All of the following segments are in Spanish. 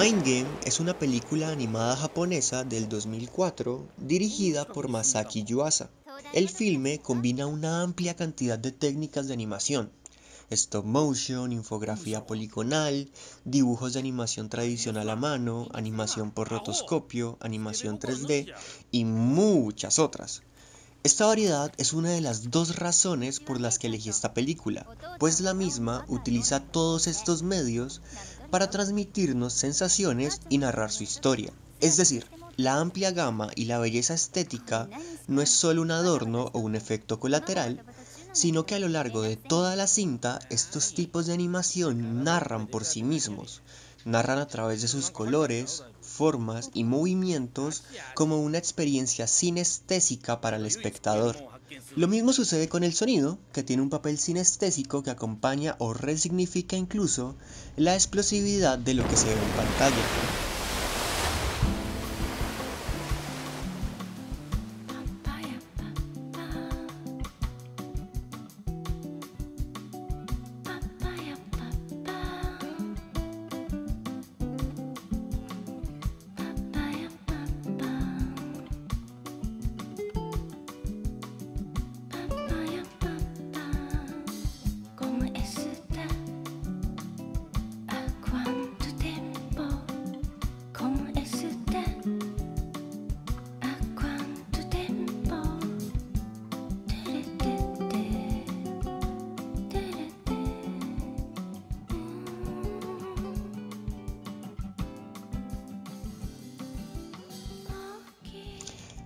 Mind Game es una película animada japonesa del 2004 dirigida por Masaki Yuasa. El filme combina una amplia cantidad de técnicas de animación, stop motion, infografía poligonal, dibujos de animación tradicional a mano, animación por rotoscopio, animación 3D y muchas otras. Esta variedad es una de las dos razones por las que elegí esta película, pues la misma utiliza todos estos medios para transmitirnos sensaciones y narrar su historia. Es decir, la amplia gama y la belleza estética no es solo un adorno o un efecto colateral, sino que a lo largo de toda la cinta estos tipos de animación narran por sí mismos, narran a través de sus colores, formas y movimientos como una experiencia sinestésica para el espectador. Lo mismo sucede con el sonido, que tiene un papel sinestésico que acompaña o resignifica incluso la explosividad de lo que se ve en pantalla.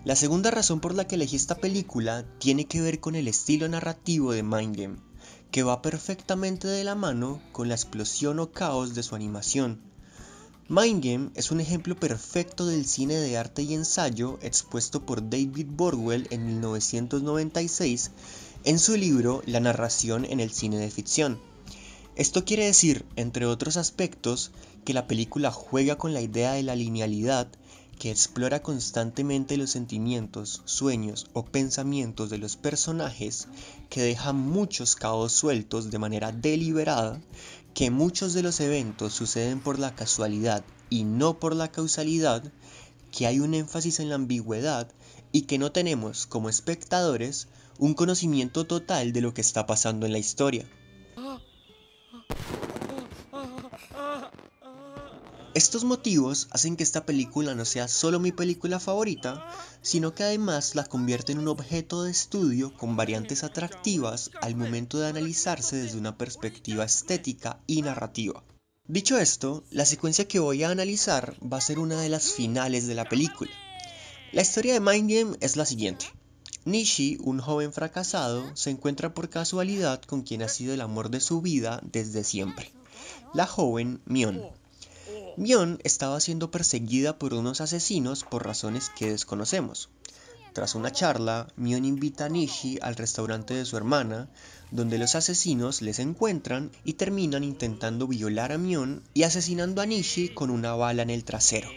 La segunda razón por la que elegí esta película tiene que ver con el estilo narrativo de Mind Game, que va perfectamente de la mano con la explosión o caos de su animación. Mind Game es un ejemplo perfecto del cine de arte y ensayo expuesto por David Borwell en 1996 en su libro La narración en el cine de ficción. Esto quiere decir, entre otros aspectos, que la película juega con la idea de la linealidad que explora constantemente los sentimientos, sueños o pensamientos de los personajes, que deja muchos cabos sueltos de manera deliberada, que muchos de los eventos suceden por la casualidad y no por la causalidad, que hay un énfasis en la ambigüedad y que no tenemos como espectadores un conocimiento total de lo que está pasando en la historia. Estos motivos hacen que esta película no sea solo mi película favorita, sino que además la convierte en un objeto de estudio con variantes atractivas al momento de analizarse desde una perspectiva estética y narrativa. Dicho esto, la secuencia que voy a analizar va a ser una de las finales de la película. La historia de Mind Game es la siguiente. Nishi, un joven fracasado, se encuentra por casualidad con quien ha sido el amor de su vida desde siempre, la joven Mion. Mion estaba siendo perseguida por unos asesinos por razones que desconocemos. Tras una charla, Mion invita a Nishi al restaurante de su hermana, donde los asesinos les encuentran y terminan intentando violar a Mion y asesinando a Nishi con una bala en el trasero.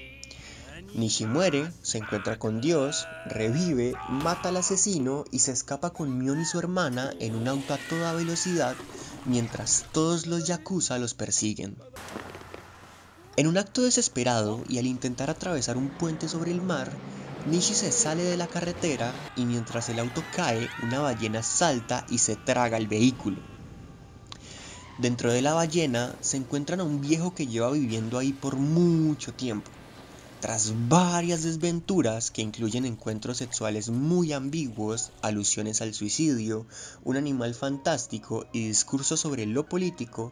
Nishi muere, se encuentra con Dios, revive, mata al asesino y se escapa con Mion y su hermana en un auto a toda velocidad mientras todos los Yakuza los persiguen. En un acto desesperado y al intentar atravesar un puente sobre el mar, Nishi se sale de la carretera y mientras el auto cae, una ballena salta y se traga el vehículo. Dentro de la ballena se encuentran a un viejo que lleva viviendo ahí por mucho tiempo. Tras varias desventuras que incluyen encuentros sexuales muy ambiguos, alusiones al suicidio, un animal fantástico y discursos sobre lo político,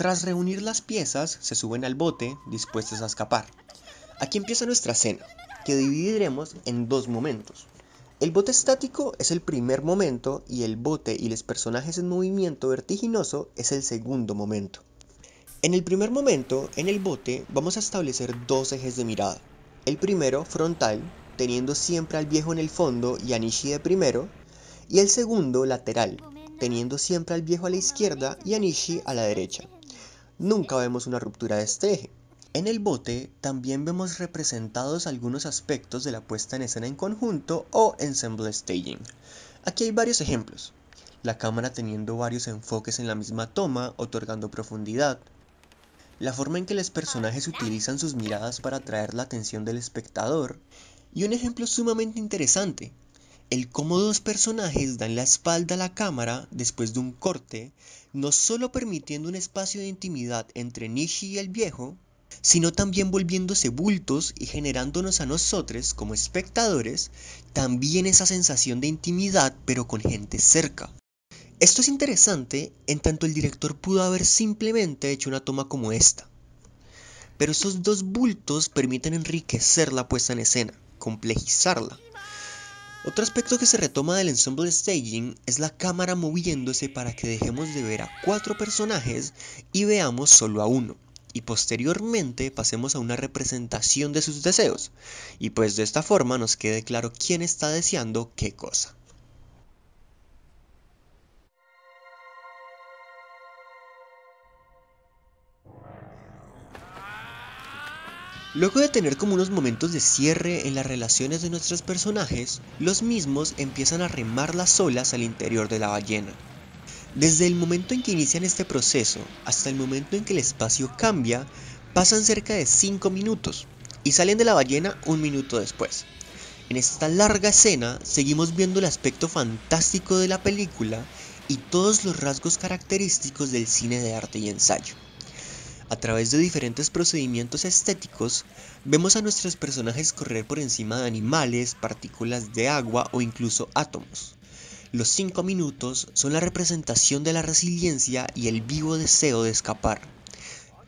Tras reunir las piezas, se suben al bote, dispuestos a escapar. Aquí empieza nuestra escena, que dividiremos en dos momentos. El bote estático es el primer momento y el bote y los personajes en movimiento vertiginoso es el segundo momento. En el primer momento, en el bote, vamos a establecer dos ejes de mirada. El primero, frontal, teniendo siempre al viejo en el fondo y a Nishi de primero, y el segundo, lateral, teniendo siempre al viejo a la izquierda y a Nishi a la derecha nunca vemos una ruptura de este eje. En el bote también vemos representados algunos aspectos de la puesta en escena en conjunto o ensemble staging. Aquí hay varios ejemplos. La cámara teniendo varios enfoques en la misma toma, otorgando profundidad. La forma en que los personajes utilizan sus miradas para atraer la atención del espectador. Y un ejemplo sumamente interesante, el cómo dos personajes dan la espalda a la cámara después de un corte, no solo permitiendo un espacio de intimidad entre Nishi y el viejo, sino también volviéndose bultos y generándonos a nosotros, como espectadores, también esa sensación de intimidad, pero con gente cerca. Esto es interesante en tanto el director pudo haber simplemente hecho una toma como esta. Pero esos dos bultos permiten enriquecer la puesta en escena, complejizarla. Otro aspecto que se retoma del ensemble staging es la cámara moviéndose para que dejemos de ver a cuatro personajes y veamos solo a uno, y posteriormente pasemos a una representación de sus deseos, y pues de esta forma nos quede claro quién está deseando qué cosa. Luego de tener como unos momentos de cierre en las relaciones de nuestros personajes, los mismos empiezan a remar las olas al interior de la ballena. Desde el momento en que inician este proceso hasta el momento en que el espacio cambia, pasan cerca de 5 minutos y salen de la ballena un minuto después. En esta larga escena seguimos viendo el aspecto fantástico de la película y todos los rasgos característicos del cine de arte y ensayo. A través de diferentes procedimientos estéticos, vemos a nuestros personajes correr por encima de animales, partículas de agua o incluso átomos. Los cinco minutos son la representación de la resiliencia y el vivo deseo de escapar.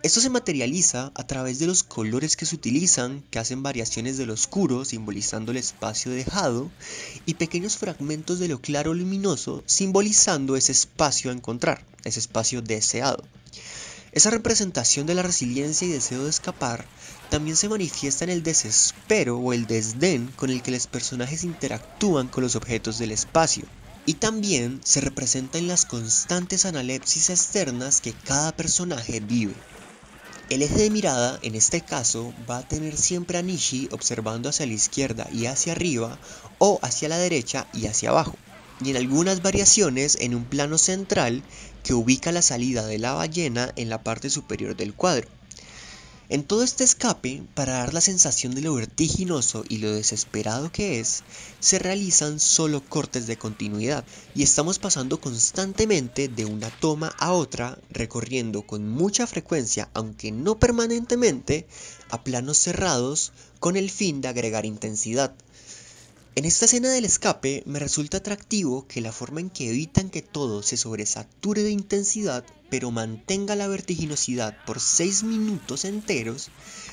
Esto se materializa a través de los colores que se utilizan, que hacen variaciones del oscuro, simbolizando el espacio dejado, y pequeños fragmentos de lo claro luminoso, simbolizando ese espacio a encontrar, ese espacio deseado. Esa representación de la resiliencia y deseo de escapar también se manifiesta en el desespero o el desdén con el que los personajes interactúan con los objetos del espacio. Y también se representa en las constantes analepsis externas que cada personaje vive. El eje de mirada, en este caso, va a tener siempre a Nishi observando hacia la izquierda y hacia arriba, o hacia la derecha y hacia abajo y en algunas variaciones en un plano central que ubica la salida de la ballena en la parte superior del cuadro. En todo este escape, para dar la sensación de lo vertiginoso y lo desesperado que es, se realizan solo cortes de continuidad y estamos pasando constantemente de una toma a otra, recorriendo con mucha frecuencia, aunque no permanentemente, a planos cerrados con el fin de agregar intensidad. En esta escena del escape me resulta atractivo que la forma en que evitan que todo se sobresature de intensidad pero mantenga la vertiginosidad por 6 minutos enteros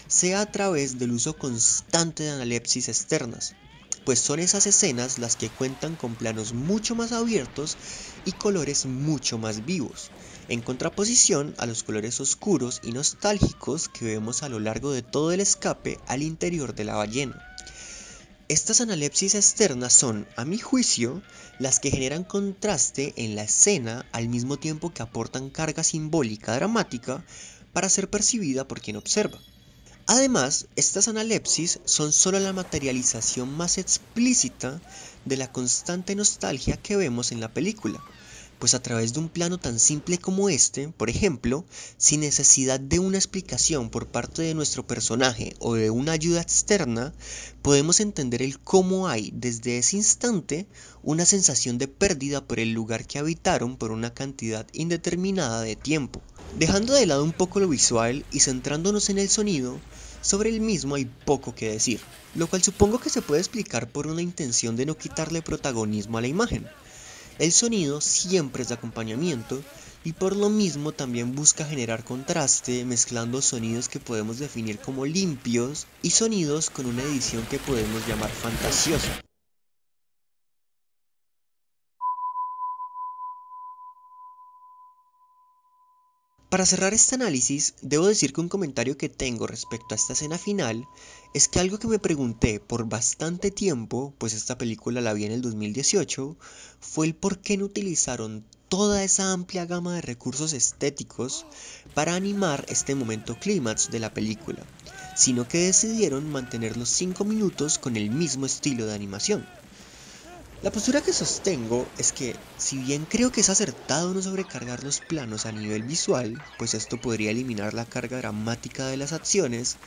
sea a través del uso constante de analepsis externas, pues son esas escenas las que cuentan con planos mucho más abiertos y colores mucho más vivos, en contraposición a los colores oscuros y nostálgicos que vemos a lo largo de todo el escape al interior de la ballena estas analepsis externas son, a mi juicio, las que generan contraste en la escena al mismo tiempo que aportan carga simbólica dramática para ser percibida por quien observa. Además, estas analepsis son solo la materialización más explícita de la constante nostalgia que vemos en la película. Pues a través de un plano tan simple como este, por ejemplo, sin necesidad de una explicación por parte de nuestro personaje o de una ayuda externa, podemos entender el cómo hay desde ese instante una sensación de pérdida por el lugar que habitaron por una cantidad indeterminada de tiempo. Dejando de lado un poco lo visual y centrándonos en el sonido, sobre el mismo hay poco que decir, lo cual supongo que se puede explicar por una intención de no quitarle protagonismo a la imagen, el sonido siempre es de acompañamiento y por lo mismo también busca generar contraste mezclando sonidos que podemos definir como limpios y sonidos con una edición que podemos llamar fantasiosa. Para cerrar este análisis, debo decir que un comentario que tengo respecto a esta escena final es que algo que me pregunté por bastante tiempo, pues esta película la vi en el 2018, fue el por qué no utilizaron toda esa amplia gama de recursos estéticos para animar este momento clímax de la película, sino que decidieron mantener los 5 minutos con el mismo estilo de animación. La postura que sostengo es que, si bien creo que es acertado no sobrecargar los planos a nivel visual, pues esto podría eliminar la carga dramática de las acciones,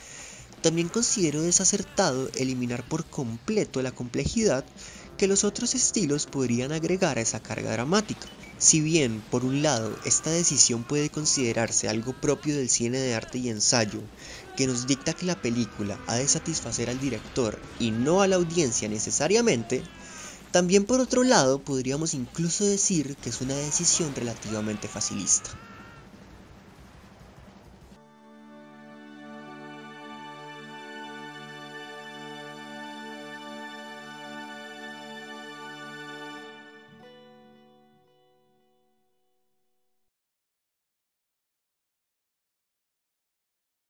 también considero desacertado eliminar por completo la complejidad que los otros estilos podrían agregar a esa carga dramática. Si bien, por un lado, esta decisión puede considerarse algo propio del cine de arte y ensayo, que nos dicta que la película ha de satisfacer al director y no a la audiencia necesariamente, también por otro lado podríamos incluso decir que es una decisión relativamente facilista.